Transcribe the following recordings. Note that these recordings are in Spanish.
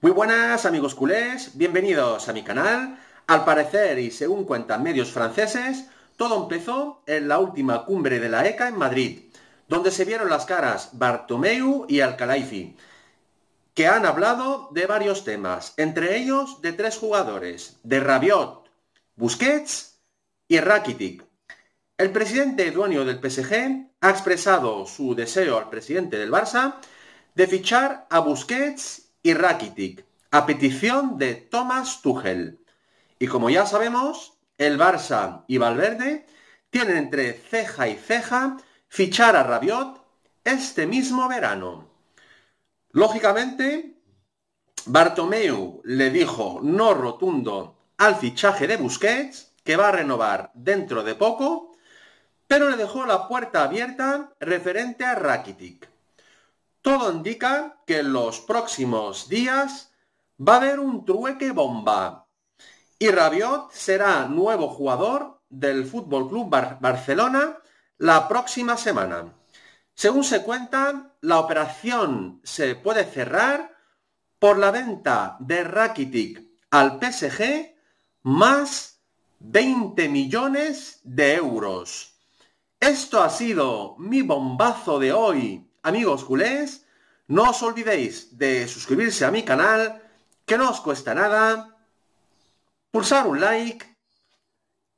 Muy buenas amigos culés, bienvenidos a mi canal. Al parecer y según cuentan medios franceses, todo empezó en la última cumbre de la ECA en Madrid, donde se vieron las caras Bartomeu y Alcalaifi, que han hablado de varios temas, entre ellos de tres jugadores, de Rabiot, Busquets y Rakitic. El presidente dueño del PSG ha expresado su deseo al presidente del Barça de fichar a Busquets y Rakitic, a petición de Thomas Tuchel. Y como ya sabemos, el Barça y Valverde tienen entre ceja y ceja fichar a Rabiot este mismo verano. Lógicamente, Bartomeu le dijo no rotundo al fichaje de Busquets, que va a renovar dentro de poco, pero le dejó la puerta abierta referente a Rakitic todo indica que en los próximos días va a haber un trueque bomba y Rabiot será nuevo jugador del Fútbol Club Barcelona la próxima semana. Según se cuenta, la operación se puede cerrar por la venta de Rakitic al PSG más 20 millones de euros. Esto ha sido mi bombazo de hoy amigos culés, no os olvidéis de suscribirse a mi canal, que no os cuesta nada, pulsar un like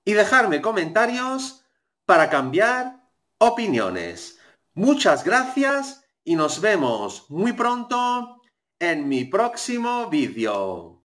y dejarme comentarios para cambiar opiniones. Muchas gracias y nos vemos muy pronto en mi próximo vídeo.